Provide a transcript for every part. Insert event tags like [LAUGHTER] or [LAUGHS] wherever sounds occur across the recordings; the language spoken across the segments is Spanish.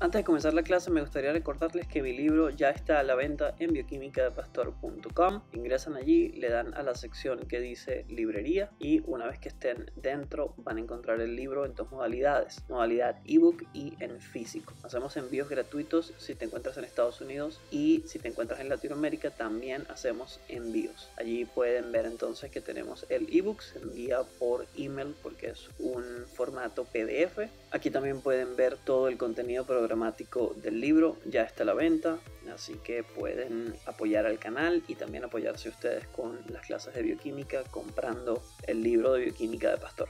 Antes de comenzar la clase me gustaría recordarles que mi libro ya está a la venta en bioquimica-de-pastor.com. Ingresan allí, le dan a la sección que dice librería y una vez que estén dentro van a encontrar el libro en dos modalidades, modalidad ebook y en físico. Hacemos envíos gratuitos si te encuentras en Estados Unidos y si te encuentras en Latinoamérica también hacemos envíos. Allí pueden ver entonces que tenemos el ebook, se envía por email porque es un formato PDF. Aquí también pueden ver todo el contenido programado del libro ya está a la venta, así que pueden apoyar al canal y también apoyarse ustedes con las clases de bioquímica comprando el libro de bioquímica de Pastor.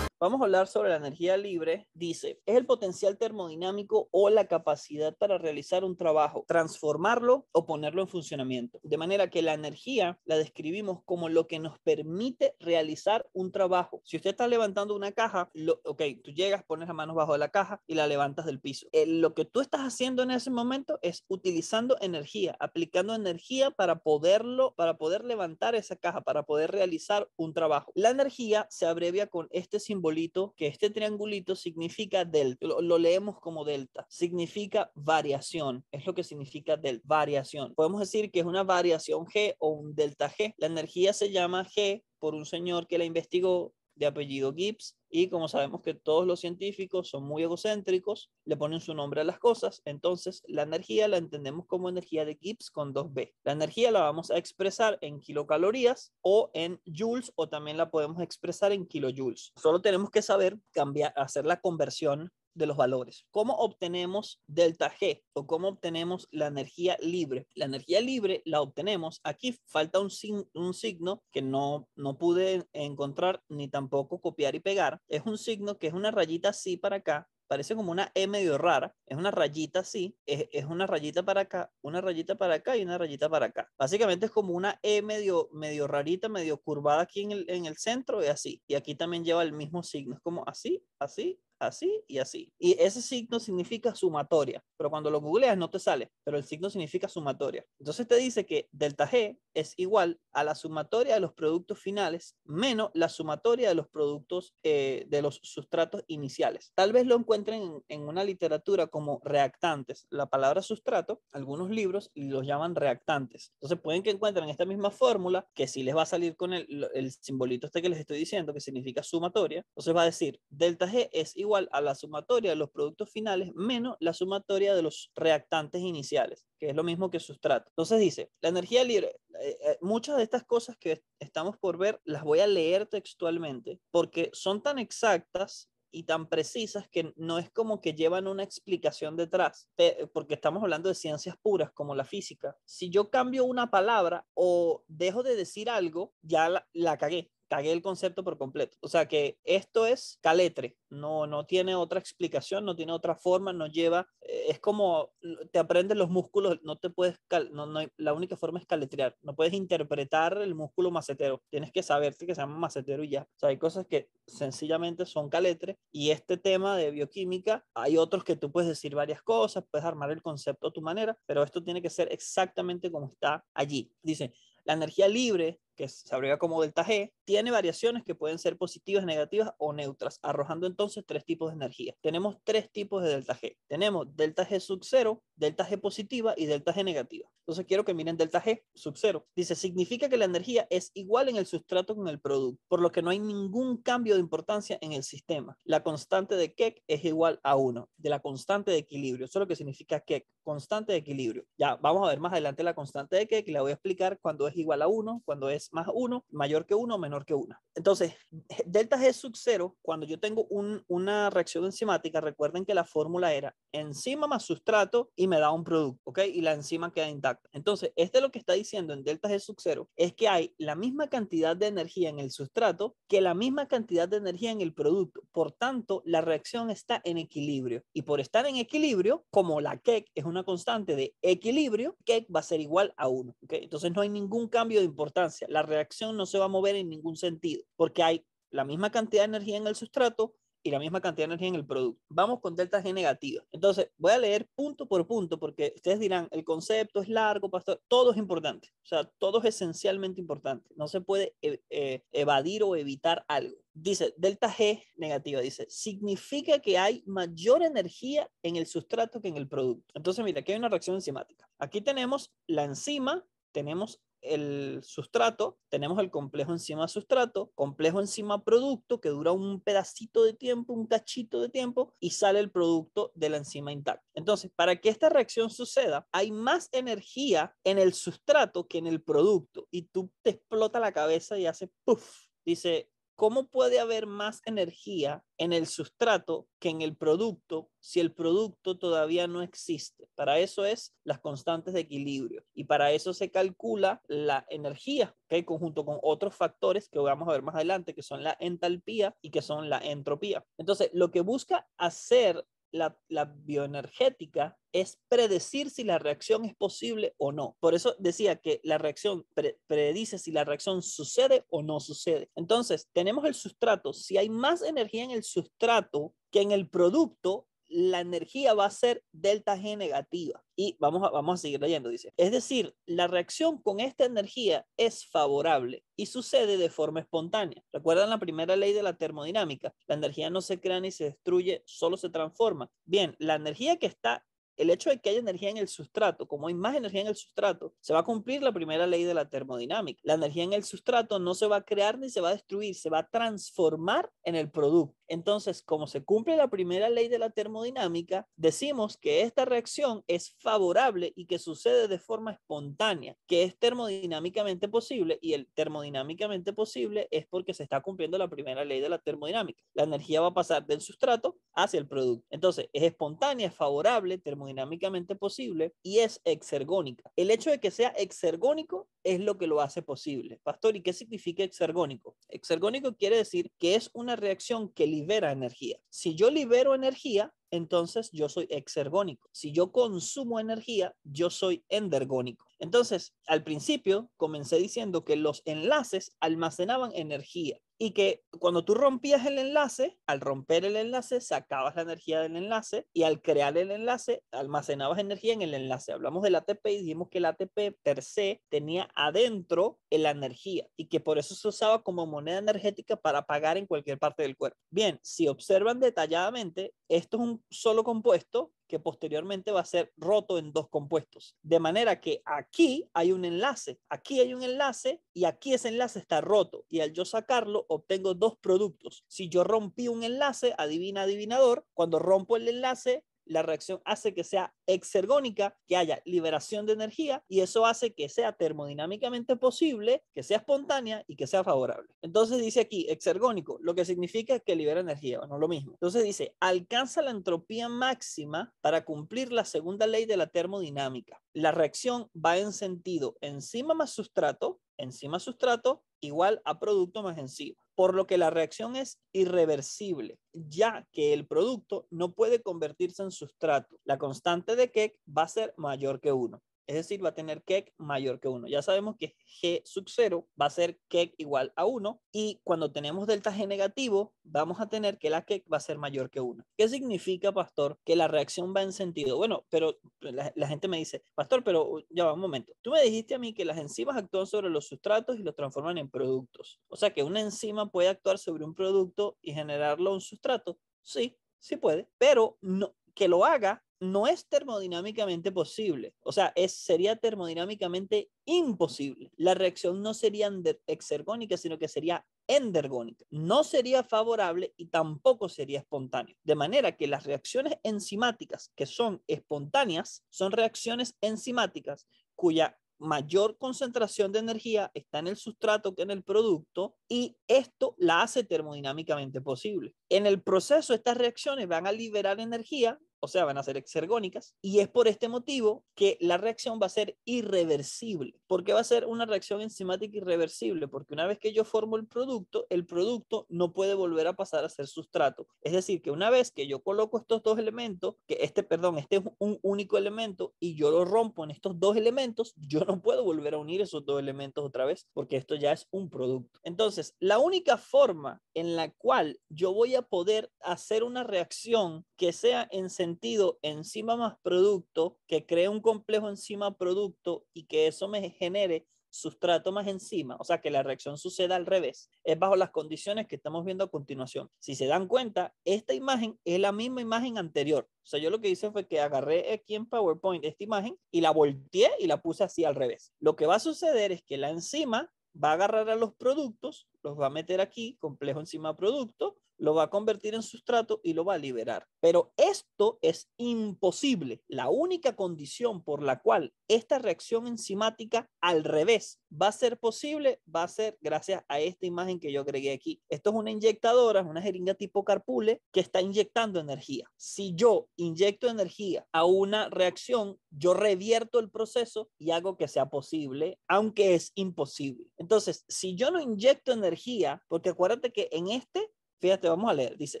Vamos a hablar sobre la energía libre. Dice, es el potencial termodinámico o la capacidad para realizar un trabajo, transformarlo o ponerlo en funcionamiento. De manera que la energía la describimos como lo que nos permite realizar un trabajo. Si usted está levantando una caja, ok, tú llegas, pones las manos bajo la caja y la levantas del piso. Eh, lo que tú estás haciendo en ese momento es utilizando energía, aplicando energía para poderlo, para poder levantar esa caja, para poder realizar un trabajo. La energía se abrevia con este simbolismo que este triangulito significa delta, lo, leemos como delta, significa variación, es lo que significa del variación. Podemos decir que es una variación G o un delta G. La energía se llama G por un señor que la investigó de apellido Gibbs y como sabemos que todos los científicos son muy egocéntricos, le ponen su nombre a las cosas, entonces la energía la entendemos como energía de Gibbs con 2B. La energía la vamos a expresar en kilocalorías o en joules o también la podemos expresar en kilojoules. Solo tenemos que saber cambiar, hacer la conversión de los valores. ¿Cómo obtenemos delta G o cómo obtenemos la energía libre? La energía libre la obtenemos. Aquí falta un, sin, un signo que no, no pude encontrar ni tampoco copiar y pegar. Es un signo que es una rayita así para acá parece como una E medio rara, es una rayita así, es, es, una rayita para acá, una rayita para acá y una rayita para acá. Básicamente es como una E medio, medio rarita, medio curvada aquí en el, en el centro y así. Y aquí también lleva el mismo signo, es como así, así, así y así. Y ese signo significa sumatoria, pero cuando lo googleas no te sale, pero el signo significa sumatoria. Entonces te dice que delta G es igual a la sumatoria de los productos finales menos la sumatoria de los productos eh, de los sustratos iniciales. Tal vez lo encuentren en, una literatura como reactantes. La palabra sustrato, algunos libros los llaman reactantes. Entonces pueden que encuentren esta misma fórmula que si les va a salir con el, el simbolito este que les estoy diciendo, que significa sumatoria, entonces va a decir delta G es igual igual a la sumatoria de los productos finales menos la sumatoria de los reactantes iniciales, que es lo mismo que sustrato. Entonces dice, la energía libre, eh, eh, muchas de estas cosas que estamos por ver las voy a leer textualmente porque son tan exactas y tan precisas que no es como que llevan una explicación detrás, porque estamos hablando de ciencias puras como la física. Si yo cambio una palabra o dejo de decir algo, ya la, la cagué cagué el concepto por completo. O sea que esto es caletre, no, no tiene otra explicación, no tiene otra forma, no lleva, eh, es como te aprendes los músculos, no te puedes, no, la única forma es caletrear, no puedes interpretar el músculo macetero, tienes que saberte que se llama macetero y ya. O sea, hay cosas que sencillamente son caletre y este tema de bioquímica, hay otros que tú puedes decir varias cosas, puedes armar el concepto a tu manera, pero esto tiene que ser exactamente como está allí. Dice, la energía libre, que se abrevia como delta G, tiene variaciones que pueden ser positivas, negativas o neutras, arrojando entonces tres tipos de energía. Tenemos tres tipos de delta G. Tenemos delta G sub 0, delta G positiva y delta G negativa. Entonces quiero que miren delta G sub 0. Dice, significa que la energía es igual en el sustrato con el producto, por lo que no hay ningún cambio de importancia en el sistema. La constante de Keck es igual a 1, de la constante de equilibrio. Eso es lo que significa Keck, constante de equilibrio. Ya vamos a ver más adelante la constante de Keck y la voy a explicar cuando es igual a 1, cuando es más 1, mayor que 1, menor que 1. Entonces, [LAUGHS] delta G sub 0, cuando yo tengo un, una reacción enzimática, recuerden que la fórmula era enzima más sustrato y me da un producto, ¿ok? Y la enzima queda intacta. Entonces, este lo que está diciendo en delta G sub 0 es que hay la misma cantidad de energía en el sustrato que la misma cantidad de energía en el producto. Por tanto, la reacción está en equilibrio. Y por estar en equilibrio, como la KEC es una constante de equilibrio, KEC va a ser igual a 1, ¿ok? Entonces, no hay ningún cambio de importancia. La reacción no se va a mover en ningún sentido porque hay la misma cantidad de energía en el sustrato y la misma cantidad de energía en el producto. Vamos con delta G negativa. Entonces, voy a leer punto por punto porque ustedes dirán, el concepto es largo, pastor, todo es importante, o sea, todo es esencialmente importante, no se puede eh, eh, evadir o evitar algo. Dice, delta G negativa, dice, significa que hay mayor energía en el sustrato que en el producto. Entonces, mira, aquí hay una reacción enzimática. Aquí tenemos la enzima, tenemos el sustrato, tenemos el complejo enzima sustrato, complejo enzima producto, que dura un pedacito de tiempo, un cachito de tiempo, y sale el producto de la enzima intacta. Entonces, para que esta reacción suceda, hay más energía en el sustrato que en el producto, y tú te explota la cabeza y hace puff. Dice, ¿cómo puede haber más energía en el sustrato que en el producto si el producto todavía no existe? Para eso es las constantes de equilibrio y para eso se calcula la energía, que hay conjunto con otros factores que vamos a ver más adelante, que son la entalpía y que son la entropía. Entonces, lo que busca hacer la, bioenergética es predecir si la reacción es posible o no. Por eso decía que la reacción predice si la reacción sucede o no sucede. Entonces, tenemos el sustrato. Si hay más energía en el sustrato que en el producto, la energía va a ser delta G negativa. Y vamos a, vamos a seguir leyendo, dice. Es decir, la reacción con esta energía es favorable y sucede de forma espontánea. ¿Recuerdan la primera ley de la termodinámica? La energía no se crea ni se destruye, solo se transforma. Bien, la energía que está el hecho de que haya energía en el sustrato, como hay más energía en el sustrato, se va a cumplir la primera ley de la termodinámica. La energía en el sustrato no se va a crear ni se va a destruir, se va a transformar en el producto. Entonces, como se cumple la primera ley de la termodinámica, decimos que esta reacción es favorable y que sucede de forma espontánea, que es termodinámicamente posible y el termodinámicamente posible es porque se está cumpliendo la primera ley de la termodinámica. La energía va a pasar del sustrato hacia el producto. Entonces, es espontánea, es favorable, termodinámicamente posible y es exergónica. El hecho de que sea exergónico es lo que lo hace posible. Pastor, ¿y qué significa exergónico? Exergónico quiere decir que es una reacción que libera energía. Si yo libero energía, entonces yo soy exergónico. Si yo consumo energía, yo soy endergónico. Entonces, al principio comencé diciendo que los enlaces almacenaban energía y que cuando tú rompías el enlace, al romper el enlace sacabas la energía del enlace y al crear el enlace almacenabas energía en el enlace. Hablamos del ATP y dijimos que el ATP per se tenía adentro la energía y que por eso se usaba como moneda energética para pagar en cualquier parte del cuerpo. Bien, si observan detalladamente, esto es un solo compuesto que posteriormente va a ser roto en dos compuestos. De manera que aquí hay un enlace, aquí hay un enlace y aquí ese enlace está roto. Y al yo sacarlo, obtengo dos productos. Si yo rompí un enlace, adivina adivinador, cuando rompo el enlace, la reacción hace que sea exergónica, que haya liberación de energía y eso hace que sea termodinámicamente posible, que sea espontánea y que sea favorable. Entonces dice aquí exergónico, lo que significa que libera energía, no lo mismo. Entonces dice, alcanza la entropía máxima para cumplir la segunda ley de la termodinámica. La reacción va en sentido encima más sustrato enzima sustrato igual a producto más enzima, por lo que la reacción es irreversible, ya que el producto no puede convertirse en sustrato. La constante de Keck va a ser mayor que 1 es decir, va a tener kek mayor que 1. Ya sabemos que g sub 0 va a ser kek igual a 1 y cuando tenemos delta g negativo, vamos a tener que la kek va a ser mayor que 1. ¿Qué significa, pastor, que la reacción va en sentido? Bueno, pero la, gente me dice, pastor, pero ya va un momento. Tú me dijiste a mí que las enzimas actúan sobre los sustratos y los transforman en productos. O sea, que una enzima puede actuar sobre un producto y generarlo un sustrato. Sí, sí puede, pero no, que lo haga no es termodinámicamente posible, o sea, sería termodinámicamente imposible. La reacción no sería exergónica, sino que sería endergónica. No sería favorable y tampoco sería espontánea. De manera que las reacciones enzimáticas que son espontáneas son reacciones enzimáticas cuya mayor concentración de energía está en el sustrato que en el producto y esto la hace termodinámicamente posible. En el proceso estas reacciones van a liberar energía o sea, van a ser exergónicas, y es por este motivo que la reacción va a ser irreversible. ¿Por qué va a ser una reacción enzimática irreversible? Porque una vez que yo formo el producto, el producto no puede volver a pasar a ser sustrato. Es decir, que una vez que yo coloco estos dos elementos, que este, perdón, este es un único elemento y yo lo rompo en estos dos elementos, yo no puedo volver a unir esos dos elementos otra vez, porque esto ya es un producto. Entonces, la única forma en la cual yo voy a poder hacer una reacción que sea en sentido enzima más producto que cree un complejo enzima producto y que eso me genere sustrato más enzima, o sea que la reacción suceda al revés, es bajo las condiciones que estamos viendo a continuación. Si se dan cuenta, esta imagen es la misma imagen anterior. O sea, yo lo que hice fue que agarré aquí en PowerPoint esta imagen y la volteé y la puse así al revés. Lo que va a suceder es que la enzima va a agarrar a los productos, los va a meter aquí, complejo enzima producto, lo va a convertir en sustrato y lo va a liberar. Pero esto es imposible. La única condición por la cual esta reacción enzimática al revés va a ser posible va a ser gracias a esta imagen que yo agregué aquí. Esto es una inyectadora, una jeringa tipo carpule que está inyectando energía. Si yo inyecto energía a una reacción, yo revierto el proceso y hago que sea posible, aunque es imposible. Entonces, si yo no inyecto energía, porque acuérdate que en este Fíjate, vamos a leer. Dice,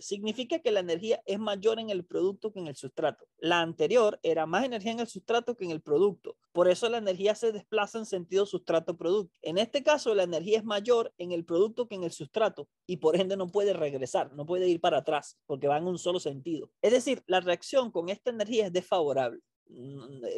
significa que la energía es mayor en el producto que en el sustrato. La anterior era más energía en el sustrato que en el producto. Por eso la energía se desplaza en sentido sustrato-producto. En este caso, la energía es mayor en el producto que en el sustrato y por ende no puede regresar, no puede ir para atrás porque va en un solo sentido. Es decir, la reacción con esta energía es desfavorable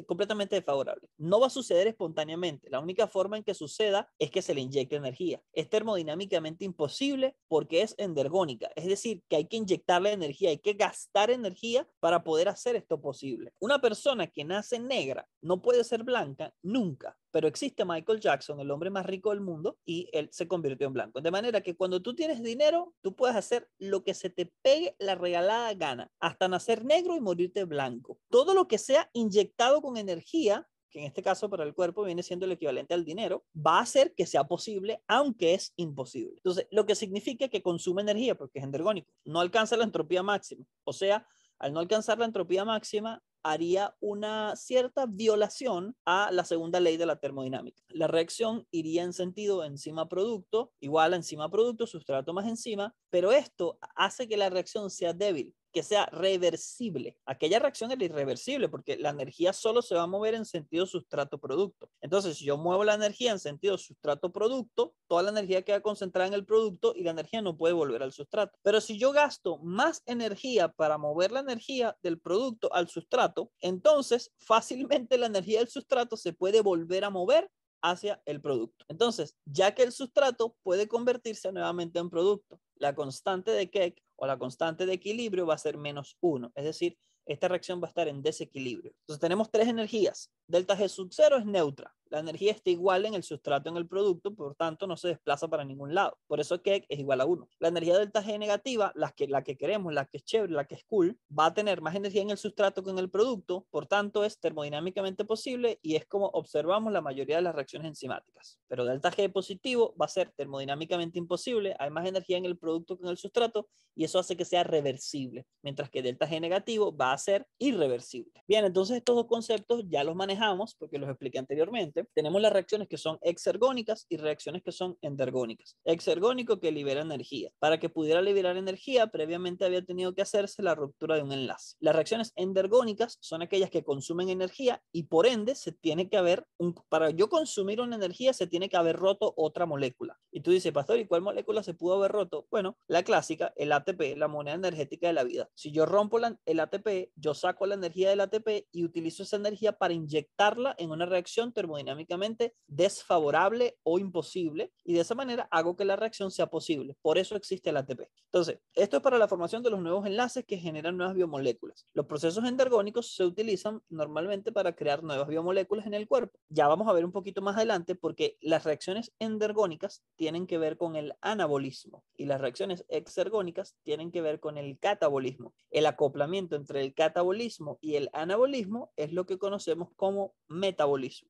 completamente desfavorable. No va a suceder espontáneamente. La única forma en que suceda es que se le inyecte energía. Es termodinámicamente imposible porque es endergónica, es decir, que hay que inyectarle energía, hay que gastar energía para poder hacer esto posible. Una persona que nace negra no puede ser blanca nunca pero existe Michael Jackson, el hombre más rico del mundo, y él se convirtió en blanco. De manera que cuando tú tienes dinero, tú puedes hacer lo que se te pegue la regalada gana, hasta nacer negro y morirte blanco. Todo lo que sea inyectado con energía que en este caso para el cuerpo viene siendo el equivalente al dinero, va a hacer que sea posible, aunque es imposible. Entonces, lo que significa que consume energía, porque es endergónico, no alcanza la entropía máxima. O sea, al no alcanzar la entropía máxima, haría una cierta violación a la segunda ley de la termodinámica. La reacción iría en sentido enzima-producto, igual a enzima-producto, sustrato más enzima, pero esto hace que la reacción sea débil sea reversible. Aquella reacción es irreversible porque la energía solo se va a mover en sentido sustrato-producto. Entonces, si yo muevo la energía en sentido sustrato-producto, toda la energía queda concentrada en el producto y la energía no puede volver al sustrato. Pero si yo gasto más energía para mover la energía del producto al sustrato, entonces fácilmente la energía del sustrato se puede volver a mover hacia el producto. Entonces, ya que el sustrato puede convertirse nuevamente en producto, la constante de Keck o la constante de equilibrio va a ser menos 1. Es decir, esta reacción va a estar en desequilibrio. Entonces tenemos tres energías. Delta G sub 0 es neutra. La energía está igual en el sustrato en el producto, por tanto no se desplaza para ningún lado. Por eso que es igual a 1. La energía delta G negativa, la que, la que queremos, la que es chévere, la que es cool, va a tener más energía en el sustrato que en el producto, por tanto es termodinámicamente posible y es como observamos la mayoría de las reacciones enzimáticas. Pero delta G positivo va a ser termodinámicamente imposible, hay más energía en el producto que en el sustrato y eso hace que sea reversible, mientras que delta G negativo va a ser irreversible. Bien, entonces estos dos conceptos ya los manejamos porque los expliqué anteriormente, tenemos las reacciones que son exergónicas y reacciones que son endergónicas. Exergónico que libera energía. Para que pudiera liberar energía, previamente había tenido que hacerse la ruptura de un enlace. Las reacciones endergónicas son aquellas que consumen energía y por ende se tiene que haber, un, para yo consumir una energía, se tiene que haber roto otra molécula. Y tú dices, Pastor, ¿y cuál molécula se pudo haber roto? Bueno, la clásica, el ATP, la moneda energética de la vida. Si yo rompo el ATP, yo saco la energía del ATP y utilizo esa energía para inyectar en una reacción termodinámicamente desfavorable o imposible y de esa manera hago que la reacción sea posible. Por eso existe el ATP. Entonces, esto es para la formación de los nuevos enlaces que generan nuevas biomoléculas. Los procesos endergónicos se utilizan normalmente para crear nuevas biomoléculas en el cuerpo. Ya vamos a ver un poquito más adelante porque las reacciones endergónicas tienen que ver con el anabolismo y las reacciones exergónicas tienen que ver con el catabolismo. El acoplamiento entre el catabolismo y el anabolismo es lo que conocemos como metabolismo.